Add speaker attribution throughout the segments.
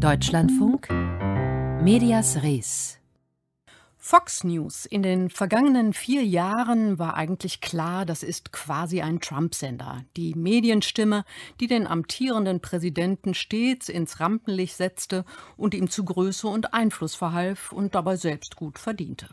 Speaker 1: Deutschlandfunk, Medias Res. Fox News. In den vergangenen vier Jahren war eigentlich klar, das ist quasi ein Trump-Sender. Die Medienstimme, die den amtierenden Präsidenten stets ins Rampenlicht setzte und ihm zu Größe und Einfluss verhalf und dabei selbst gut verdiente.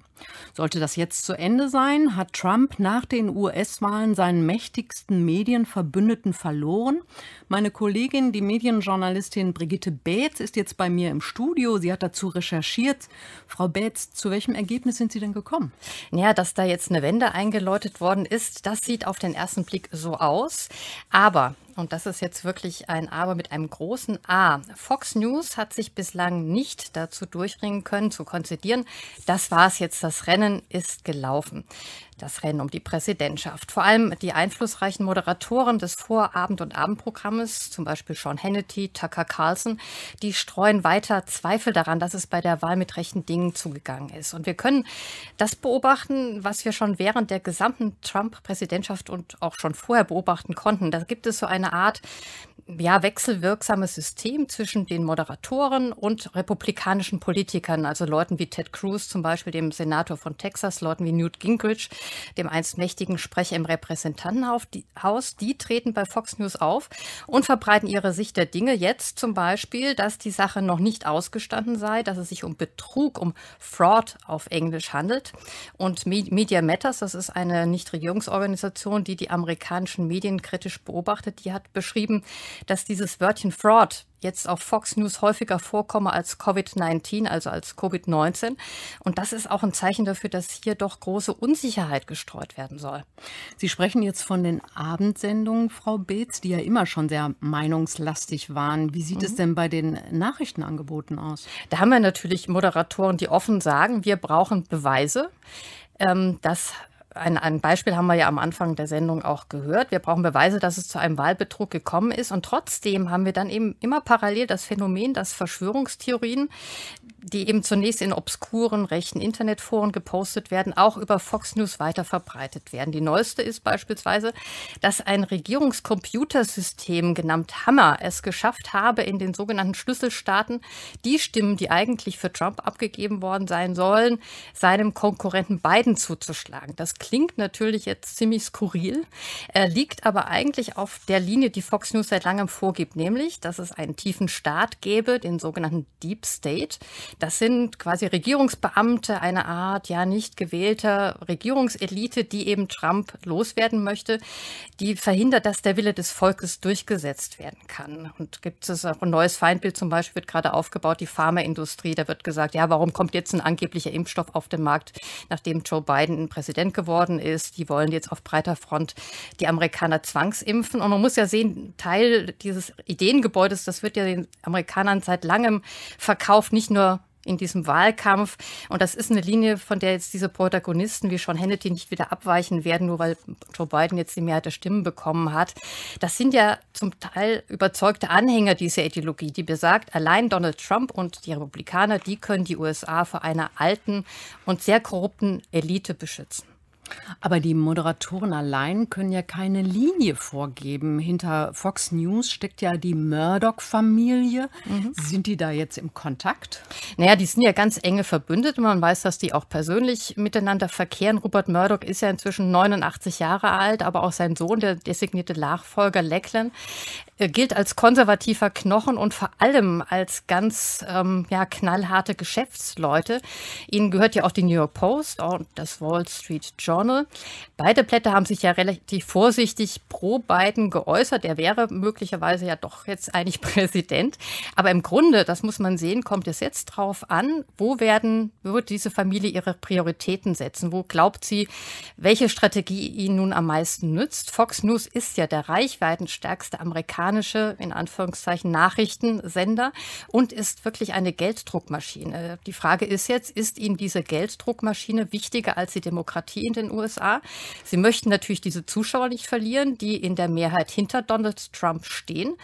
Speaker 1: Sollte das jetzt zu Ende sein, hat Trump nach den US-Wahlen seinen mächtigsten Medienverbündeten verloren. Meine Kollegin, die Medienjournalistin Brigitte Baetz, ist jetzt bei mir im Studio. Sie hat dazu recherchiert. Frau Baetz, zu welchem Ergebnis
Speaker 2: sind Sie denn gekommen? Naja, dass da jetzt eine Wende eingeläutet worden ist, das sieht auf den ersten Blick so aus. Aber und das ist jetzt wirklich ein Aber mit einem großen A. Fox News hat sich bislang nicht dazu durchringen können, zu konzidieren, das war es jetzt, das Rennen ist gelaufen das Rennen um die Präsidentschaft. Vor allem die einflussreichen Moderatoren des Vorabend- und Abendprogrammes, zum Beispiel Sean Hannity, Tucker Carlson, die streuen weiter Zweifel daran, dass es bei der Wahl mit rechten Dingen zugegangen ist. Und wir können das beobachten, was wir schon während der gesamten Trump-Präsidentschaft und auch schon vorher beobachten konnten. Da gibt es so eine Art ja, wechselwirksames System zwischen den Moderatoren und republikanischen Politikern, also Leuten wie Ted Cruz zum Beispiel, dem Senator von Texas, Leuten wie Newt Gingrich, dem einst mächtigen Sprecher im Repräsentantenhaus, die treten bei Fox News auf und verbreiten ihre Sicht der Dinge. Jetzt zum Beispiel, dass die Sache noch nicht ausgestanden sei, dass es sich um Betrug, um Fraud auf Englisch handelt. Und Media Matters, das ist eine Nichtregierungsorganisation, die die amerikanischen Medien kritisch beobachtet, die hat beschrieben, dass dieses Wörtchen Fraud jetzt auf Fox News häufiger vorkomme als Covid-19, also als Covid-19. Und das ist auch ein Zeichen dafür, dass hier doch große Unsicherheit gestreut werden soll. Sie sprechen jetzt von den
Speaker 1: Abendsendungen, Frau Beetz, die ja immer schon sehr meinungslastig waren. Wie sieht mhm. es denn bei den
Speaker 2: Nachrichtenangeboten aus? Da haben wir natürlich Moderatoren, die offen sagen, wir brauchen Beweise. Ähm, das ein, ein, Beispiel haben wir ja am Anfang der Sendung auch gehört. Wir brauchen Beweise, dass es zu einem Wahlbetrug gekommen ist. Und trotzdem haben wir dann eben immer parallel das Phänomen, dass Verschwörungstheorien die eben zunächst in obskuren rechten Internetforen gepostet werden, auch über Fox News weiter verbreitet werden. Die neueste ist beispielsweise, dass ein Regierungskomputersystem genannt Hammer es geschafft habe, in den sogenannten Schlüsselstaaten die Stimmen, die eigentlich für Trump abgegeben worden sein sollen, seinem Konkurrenten Biden zuzuschlagen. Das klingt natürlich jetzt ziemlich skurril, äh, liegt aber eigentlich auf der Linie, die Fox News seit langem vorgibt, nämlich, dass es einen tiefen Staat gäbe, den sogenannten Deep State, das sind quasi Regierungsbeamte, eine Art ja nicht gewählter Regierungselite, die eben Trump loswerden möchte, die verhindert, dass der Wille des Volkes durchgesetzt werden kann. Und gibt es auch ein neues Feindbild, zum Beispiel wird gerade aufgebaut, die Pharmaindustrie. Da wird gesagt, ja, warum kommt jetzt ein angeblicher Impfstoff auf den Markt, nachdem Joe Biden Präsident geworden ist? Die wollen jetzt auf breiter Front die Amerikaner zwangsimpfen. Und man muss ja sehen, Teil dieses Ideengebäudes, das wird ja den Amerikanern seit langem verkauft, nicht nur in diesem Wahlkampf. Und das ist eine Linie, von der jetzt diese Protagonisten wie Sean Hannity nicht wieder abweichen werden, nur weil Joe Biden jetzt die Mehrheit der Stimmen bekommen hat. Das sind ja zum Teil überzeugte Anhänger dieser Ideologie, die besagt, allein Donald Trump und die Republikaner, die können die USA vor einer alten und sehr korrupten Elite beschützen. Aber die Moderatoren allein können ja keine
Speaker 1: Linie vorgeben. Hinter Fox News steckt ja die Murdoch-Familie. Mhm.
Speaker 2: Sind die da jetzt im Kontakt? Naja, die sind ja ganz enge verbündet. Man weiß, dass die auch persönlich miteinander verkehren. Rupert Murdoch ist ja inzwischen 89 Jahre alt, aber auch sein Sohn, der designierte Nachfolger Lecklen, äh, gilt als konservativer Knochen und vor allem als ganz ähm, ja, knallharte Geschäftsleute. Ihnen gehört ja auch die New York Post und das Wall Street Journal vorne. Beide Blätter haben sich ja relativ vorsichtig pro Biden geäußert. Er wäre möglicherweise ja doch jetzt eigentlich Präsident. Aber im Grunde, das muss man sehen, kommt es jetzt drauf an, wo werden, wird diese Familie ihre Prioritäten setzen? Wo glaubt sie, welche Strategie ihnen nun am meisten nützt? Fox News ist ja der reichweitenstärkste amerikanische, in Anführungszeichen, Nachrichtensender und ist wirklich eine Gelddruckmaschine. Die Frage ist jetzt, ist ihm diese Gelddruckmaschine wichtiger als die Demokratie in den USA. Sie möchten natürlich diese Zuschauer nicht verlieren, die in der Mehrheit hinter Donald Trump stehen.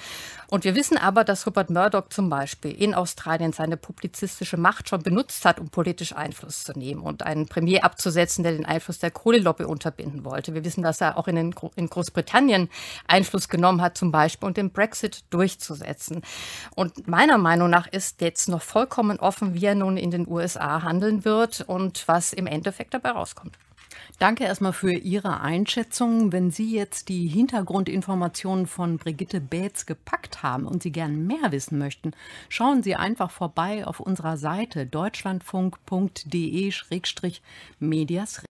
Speaker 2: Und wir wissen aber, dass Rupert Murdoch zum Beispiel in Australien seine publizistische Macht schon benutzt hat, um politisch Einfluss zu nehmen und einen Premier abzusetzen, der den Einfluss der Kohlelobby unterbinden wollte. Wir wissen, dass er auch in, den, in Großbritannien Einfluss genommen hat, zum Beispiel, um den Brexit durchzusetzen. Und meiner Meinung nach ist jetzt noch vollkommen offen, wie er nun in den USA handeln wird und was im Endeffekt dabei rauskommt. Danke erstmal für Ihre Einschätzung. Wenn Sie jetzt die
Speaker 1: Hintergrundinformationen von Brigitte Baetz gepackt haben und Sie gern mehr wissen möchten, schauen Sie einfach vorbei auf unserer Seite deutschlandfunk.de-medias.